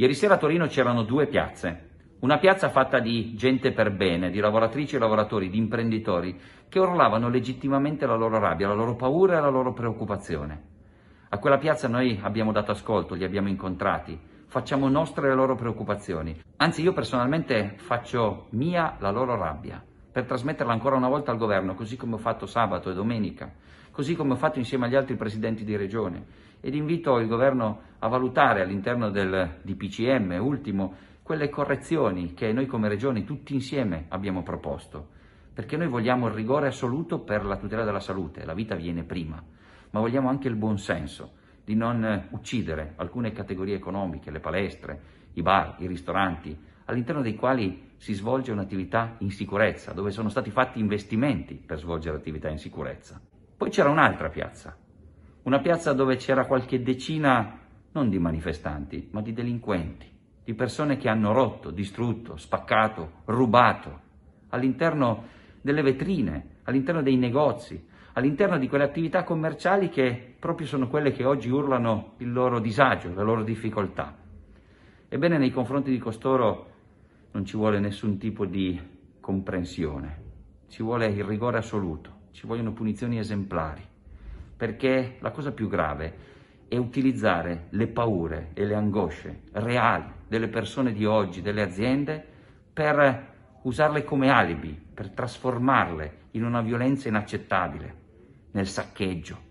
Ieri sera a Torino c'erano due piazze, una piazza fatta di gente per bene, di lavoratrici e lavoratori, di imprenditori, che urlavano legittimamente la loro rabbia, la loro paura e la loro preoccupazione. A quella piazza noi abbiamo dato ascolto, li abbiamo incontrati, facciamo nostre le loro preoccupazioni. Anzi, io personalmente faccio mia la loro rabbia per trasmetterla ancora una volta al governo, così come ho fatto sabato e domenica, così come ho fatto insieme agli altri presidenti di regione. Ed invito il governo a valutare all'interno del DPCM ultimo quelle correzioni che noi come regione tutti insieme abbiamo proposto, perché noi vogliamo il rigore assoluto per la tutela della salute, la vita viene prima, ma vogliamo anche il buon senso di non eh, uccidere alcune categorie economiche, le palestre, i bar, i ristoranti, all'interno dei quali si svolge un'attività in sicurezza, dove sono stati fatti investimenti per svolgere attività in sicurezza. Poi c'era un'altra piazza, una piazza dove c'era qualche decina non di manifestanti, ma di delinquenti, di persone che hanno rotto, distrutto, spaccato, rubato, all'interno delle vetrine, all'interno dei negozi, all'interno di quelle attività commerciali che proprio sono quelle che oggi urlano il loro disagio, la loro difficoltà. Ebbene, nei confronti di costoro non ci vuole nessun tipo di comprensione, ci vuole il rigore assoluto, ci vogliono punizioni esemplari, perché la cosa più grave è utilizzare le paure e le angosce reali delle persone di oggi, delle aziende, per usarle come alibi, per trasformarle in una violenza inaccettabile nel saccheggio.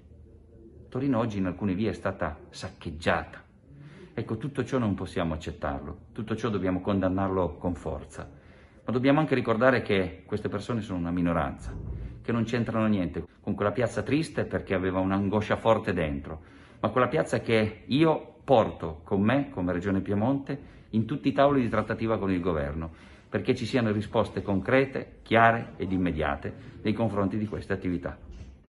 Torino oggi in alcune vie è stata saccheggiata. Ecco, tutto ciò non possiamo accettarlo, tutto ciò dobbiamo condannarlo con forza, ma dobbiamo anche ricordare che queste persone sono una minoranza, che non c'entrano niente con quella piazza triste perché aveva un'angoscia forte dentro, ma quella piazza che io porto con me, come Regione Piemonte, in tutti i tavoli di trattativa con il governo, perché ci siano risposte concrete, chiare ed immediate nei confronti di queste attività.